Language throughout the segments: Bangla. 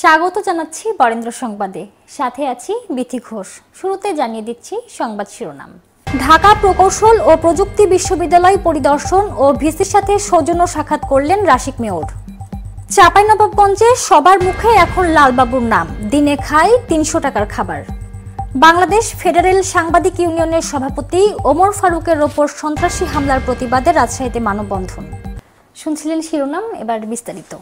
স্বাগত জানাচ্ছি বরেন্দ্র সংবাদে সাথে আছি বিথি ঘোষ শুরুতে জানিয়ে দিচ্ছি সংবাদ শিরোনাম ঢাকা প্রকৌশল ও প্রযুক্তি বিশ্ববিদ্যালয় পরিদর্শন ও ভিসির সাথে সৌজন্য সাক্ষাৎ করলেন রাশিক মেয়র চাঁপাইনবাবগঞ্জে সবার মুখে এখন লালবাবুর নাম দিনে খায় তিনশো টাকার খাবার বাংলাদেশ ফেডারেল সাংবাদিক ইউনিয়নের সভাপতি ওমর ফারুকের ওপর সন্ত্রাসী হামলার প্রতিবাদে রাজশাহীতে মানববন্ধন শুনছিলেন শিরোনাম এবার বিস্তারিত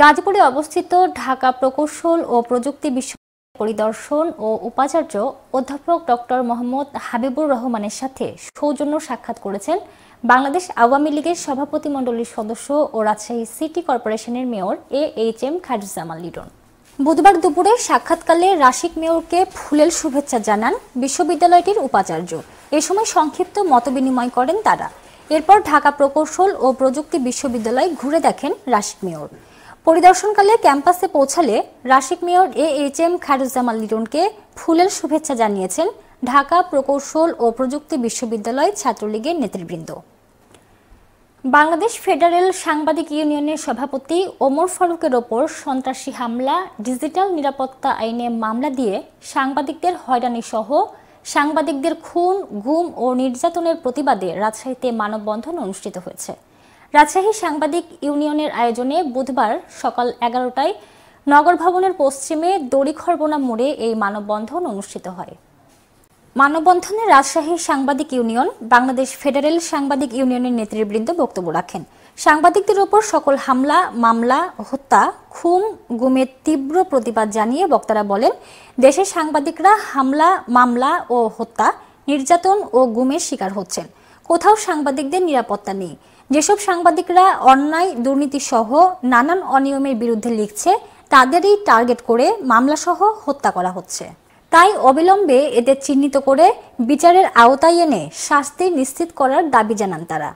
গাজীপুরে অবস্থিত ঢাকা প্রকৌশল ও প্রযুক্তি বিশ্ব পরিদর্শন ও উপাচার্য অধ্যাপক ডক্টর মোহাম্মদ হাবিবুর রহমানের সাথে সৌজন্য সাক্ষাৎ করেছেন বাংলাদেশ আওয়ামী লীগের সভাপতিমণ্ডলীর সদস্য ও রাজশাহী সিটি কর্পোরেশনের mayor A H M Khairuzzaman Liton বুধবার দুপুরে সাক্ষাৎকালে রাশিক মেয়রকে ফুলেল শুভেচ্ছা জানান বিশ্ববিদ্যালয়টির উপাচার্য এ সময় সংক্ষিপ্ত মতবিনিময় করেন তারা এরপর ঢাকা প্রকৌশল ও প্রযুক্তি বিশ্ববিদ্যালয় ঘুরে দেখেন রাশিক মেয়র পরিদর্শনকালে ক্যাম্পাসে পৌঁছালে Rasik mayor A H M Khairuzzaman লিটনকে ফুলের শুভেচ্ছা জানিয়েছেন ঢাকা প্রকৌশল ও প্রযুক্তি বিশ্ববিদ্যালয় ছাত্রলীগের নেতৃবৃন্দ বাংলাদেশ ফেডারেল সাংবাদিক ইউনিয়নের সভাপতি ওমর ফারুকের ওপর সন্ত্রাসী হামলা ডিজিটাল নিরাপত্তা আইনে মামলা দিয়ে সাংবাদিকদের হয়রানি সহ সাংবাদিকদের খুন গুম ও নির্যাতনের প্রতিবাদে রাজশাহীতে মানববন্ধন অনুষ্ঠিত হয়েছে রাজশাহী সাংবাদিক ইউনিয়নের আয়োজনে বুধবার সকাল এগারোটায় নগর ভবনের পশ্চিমে দড়িখরবোনা মোড়ে এই মানববন্ধন অনুষ্ঠিত হয় মানববন্ধনে রাজশাহী সাংবাদিক ইউনিয়ন বাংলাদেশ ফেডারেল সাংবাদিক ইউনিয়নের নেতৃবৃন্দ বক্তব্য রাখেন সাংবাদিকদের ওপর সকল হামলা মামলা হত্যা খুন গুমের তীব্র প্রতিবাদ জানিয়ে বক্তারা বলেন দেশের সাংবাদিকরা হামলা মামলা ও হত্যা নির্যাতন ও গুমের শিকার হচ্ছেন কোথাও সাংবাদিকদের নিরাপত্তা নেই যেসব সাংবাদিকরা অন্যায় দুর্নীতি সহ নানান অনিয়মের বিরুদ্ধে লিখছে তাদেরই টার্গেট করে মামলা সহ হত্যা করা হচ্ছে তাই অবিলম্বে এদের চিহ্নিত করে বিচারের আওতায় এনে শাস্তি নিশ্চিত করার দাবি জানান তারা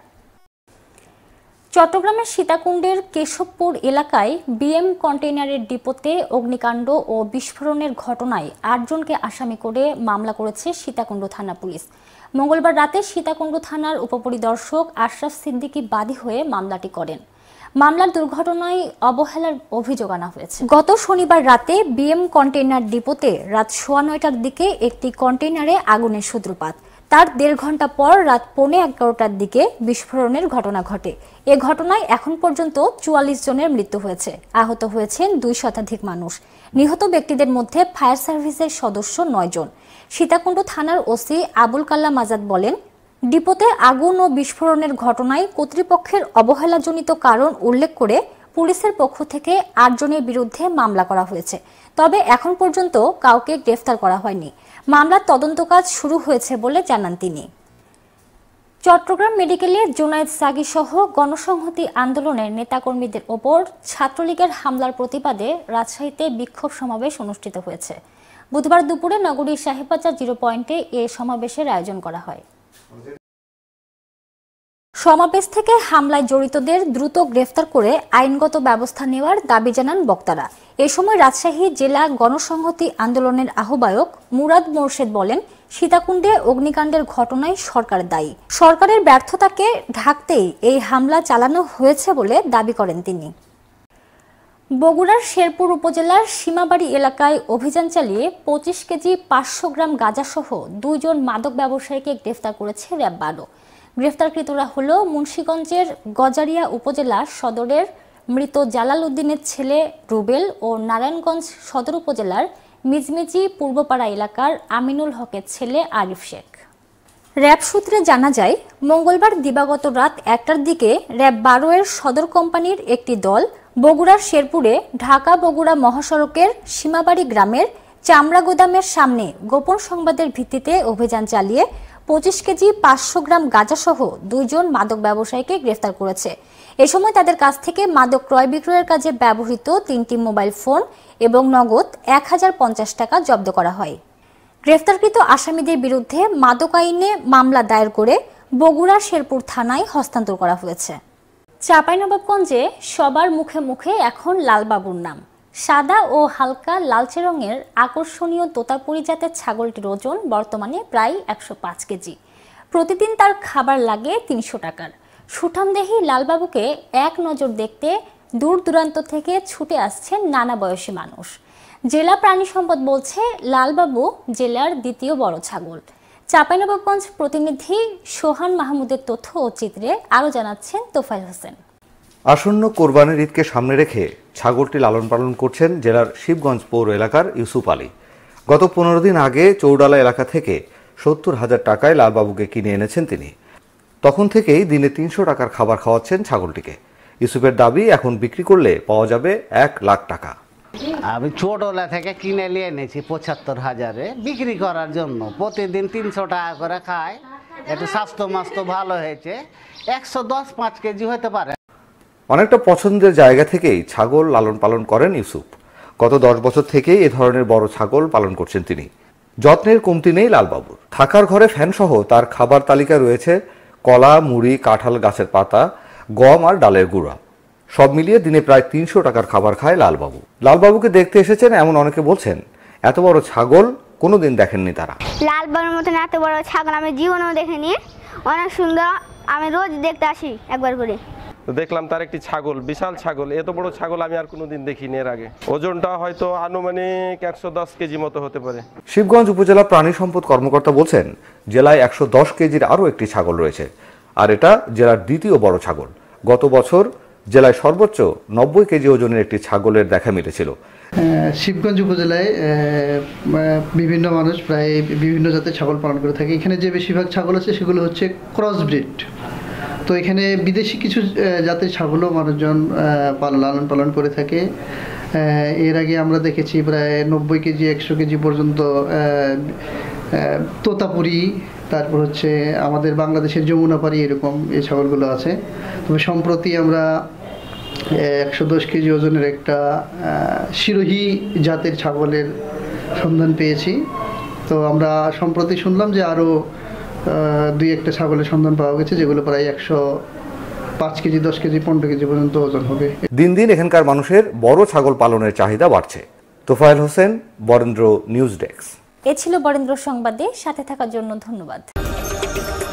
চট্টগ্রামের সীতাকুণ্ডের কেশবপুর এলাকায় বিএম কন্টেইনারের ডিপোতে অগ্নিকাণ্ড ও বিস্ফোরণের ঘটনায় আটজনকে আসামি করে মামলা করেছে সীতাকুণ্ড থানা পুলিশ মঙ্গলবার রাতে সীতাকুণ্ড থানার উপপরিদর্শক আশরাফ সিদ্দিকী বাদী হয়ে মামলাটি করেন মামলার দুর্ঘটনায় অবহেলার অভিযোগ আনা হয়েছে গত শনিবার রাতে বিএম কন্টেইনার ডিপোতে রাত সোয়া নয়টার দিকে একটি কন্টেইনারে আগুনের সূত্রপাত তার দেড় ঘন্টা পর রাত পৌনে এগারোটার দিকে বিস্ফোরণের ঘটনা ঘটে এ ঘটনায় এখন পর্যন্ত চুয়াল্লিশ জনের মৃত্যু হয়েছে আহত হয়েছেন দুই শতাধিক মানুষ নিহত ব্যক্তিদের মধ্যে ফায়ার সার্ভিসের সদস্য নয় জন সীতাকুণ্ড থানার ওসি আবুল কাল্লাম আজাদ বলেন ডিপোতে আগুন ও বিস্ফোরণের ঘটনায় কর্তৃপক্ষের অবহেলাজনিত কারণ উল্লেখ করে পুলিশের পক্ষ থেকে আটজনের বিরুদ্ধে মামলা করা হয়েছে তবে এখন পর্যন্ত কাউকে গ্রেফতার করা হয়নি মামলার তদন্ত কাজ শুরু হয়েছে বলে জানান তিনি চট্টগ্রাম মেডিকেলে জুনায়েদ সাগি সহ গণসংহতি আন্দোলনের নেতাকর্মীদের ওপর ছাত্রলীগের হামলার প্রতিবাদে রাজশাহীতে বিক্ষোভ সমাবেশ অনুষ্ঠিত হয়েছে বুধবার দুপুরে নগরীর সাহেবাজার জিরো পয়েন্টে এ সমাবেশের আয়োজন করা হয় সমাবেশ থেকে হামলায় জড়িতদের দ্রুত গ্রেফতার করে আইনগত ব্যবস্থা নেওয়ার দাবি জানান বক্তারা এ সময় রাজশাহী জেলা গণসংহতি আন্দোলনের আহ্বায়ক মুরাদ মোর্শেদ বলেন সীতাকুণ্ডে অগ্নিকাণ্ডের ঘটনায় সরকার দায়ী সরকারের ব্যর্থতাকে ঢাকতেই এই হামলা চালানো হয়েছে বলে দাবি করেন তিনি বগুড়ার শেরপুর উপজেলার সীমাবাড়ি এলাকায় অভিযান চালিয়ে পঁচিশ কেজি পাঁচশো গ্রাম গাঁজাসহ দুইজন মাদক ব্যবসায়ীকে গ্রেফতার করেছে র্যাব বারো গ্রেফতারকৃতরা হল মুন্সীগঞ্জের গজারিয়া উপজেলা সদরের মৃত জালাল উদ্দিনের ছেলে রুবেল ও নারায়ণগঞ্জ সদর উপজেলার মিজমিজি পূর্বপাড়া এলাকার আমিনুল হকের ছেলে আরিফ শেখ র্যাব সূত্রে জানা যায় মঙ্গলবার দিবাগত রাত একটার দিকে র্যাব বারোয়ের সদর কোম্পানির একটি দল বগুড়ার শেরপুরে ঢাকা বগুড়া মহাসড়কের সীমাবাড়ি গ্রামের চামড়া গোদামের সামনে গোপন সংবাদের ভিত্তিতে অভিযান চালিয়ে পঁচিশ কেজি পাঁচশো গ্রাম গাঁজাসহ দুইজন মাদক ব্যবসায়ীকে গ্রেফতার করেছে এ সময় তাদের কাছ থেকে মাদক ক্রয় বিক্রয়ের কাজে ব্যবহৃত তিনটি মোবাইল ফোন এবং নগদ এক হাজার পঞ্চাশ টাকা জব্দ করা হয় গ্রেফতারকৃত আসামিদের বিরুদ্ধে মাদক আইনে মামলা দায়ের করে বগুড়া শেরপুর থানায় হস্তান্তর করা হয়েছে চাঁপাইনবাবগঞ্জে সবার মুখে মুখে এখন লালবাবুর নাম সাদা ও হালকা লালচে রঙের আকর্ষণীয় তোতাপুরি জাতের ছাগলটির ওজন বর্তমানে প্রায় একশো পাঁচ কেজি প্রতিদিন তার খাবার লাগে তিনশো টাকার সুঠামদেহী লালবাবুকে এক নজর দেখতে দূর দূরান্ত থেকে ছুটে আসছেন নানা বয়সী মানুষ জেলা প্রাণী সম্পদ বলছে লালবাবু জেলার দ্বিতীয় বড় ছাগল চাপাইনবাবগঞ্জ প্রতিনিধি সোহান মাহমুদের তথ্য ও চিত্রে আরও জানাচ্ছেন তোফাইল হোসেন আসন্ন কোরবানির ঈদকে সামনে রেখে ছাগলটি লালন পালন করছেন জেলার শিবগঞ্জ পৌর এলাকার ইউসুফ আলী গত পনেরো দিন আগে চৌডালা এলাকা থেকে সত্তর হাজার টাকায় লালবাবুকে কিনে এনেছেন তিনি তখন থেকেই দিনে তিনশো টাকার খাবার খাওয়াচ্ছেন ছাগলটিকে ইউসুফের দাবি এখন বিক্রি করলে পাওয়া যাবে এক লাখ টাকা আমি ছোটলা থেকে কিনে নিয়ে এনেছি পঁচাত্তর হাজারে বিক্রি করার জন্য প্রতিদিন তিনশো টাকা করে খায় একটু স্বাস্থ্য মাস্ত ভালো হয়েছে একশো দশ পাঁচ কেজি হতে পারে অনেকটা পছন্দের জায়গা থেকেই ছাগল লালন পালন করেন ইউসুফ গত দশ বছর থেকেই এ ধরনের বড় ছাগল পালন করছেন তিনি যত্নের কমতি নেই লালবাবুর থাকার ঘরে ফ্যানসহ তার খাবার তালিকা রয়েছে কলা মুড়ি কাঁঠাল গাছের পাতা গম আর ডালের গুঁড়া সব মিলিয়ে দিনে প্রায় তিনশো টাকার খাবার খায় লালবাবু লালবাবুকে দেখতে এসেছেন এমন অনেকে বলছেন এত বড় ছাগল কোনোদিন দেখেননি তারা লালবাবুর মতন এত বড় ছাগল আমি জীবনেও দেখিনি অনেক সুন্দর আমি রোজ দেখতে আসি একবার করে দেখলাম তার একটি ছাগল বিশাল ছাগল এত বড় ছাগল আমি আর কোনোদিন দেখিনি এর আগে ওজনটা হয়তো আনুমানিক একশো দশ কেজি মতো হতে পারে শিবগঞ্জ উপজেলা প্রাণী সম্পদ কর্মকর্তা বলছেন জেলায় একশো দশ কেজির আরও একটি ছাগল রয়েছে আর এটা জেলার দ্বিতীয় বড় ছাগল গত বছর জেলায় সর্বোচ্চ নব্বই কেজি ওজনের একটি ছাগলের দেখা মিলেছিল শিবগঞ্জ উপজেলায় বিভিন্ন মানুষ প্রায় বিভিন্ন জাতের ছাগল পালন করে থাকে এখানে যে বেশিরভাগ ছাগল আছে সেগুলো হচ্ছে ক্রস ব্রিড তো এখানে বিদেশি কিছু জাতের ছাগলও মানুষজন লালন পালন করে থাকে এর আগে আমরা দেখেছি প্রায় নব্বই কেজি একশো কেজি পর্যন্ত তোতাপুরি তারপর হচ্ছে আমাদের বাংলাদেশের যমুনাপাড়ি এরকম এই ছাগলগুলো আছে তবে সম্প্রতি আমরা একশো দশ কেজি ওজনের একটা শিরোহী জাতের ছাগলের সন্ধান পেয়েছি তো আমরা সম্প্রতি শুনলাম যে আরও দুই একটা ছাগলের সন্ধান পাওয়া গেছে যেগুলো প্রায় একশো পাঁচ কেজি দশ কেজি পনেরো কেজি পর্যন্ত ওজন হবে দিন দিন এখানকার মানুষের বড় ছাগল পালনের চাহিদা বাড়ছে তোফায়েল হোসেন বরেন্দ্র নিউজ ডেস্ক এ ছিল বরেন্দ্র সংবাদে সাথে থাকার জন্য ধন্যবাদ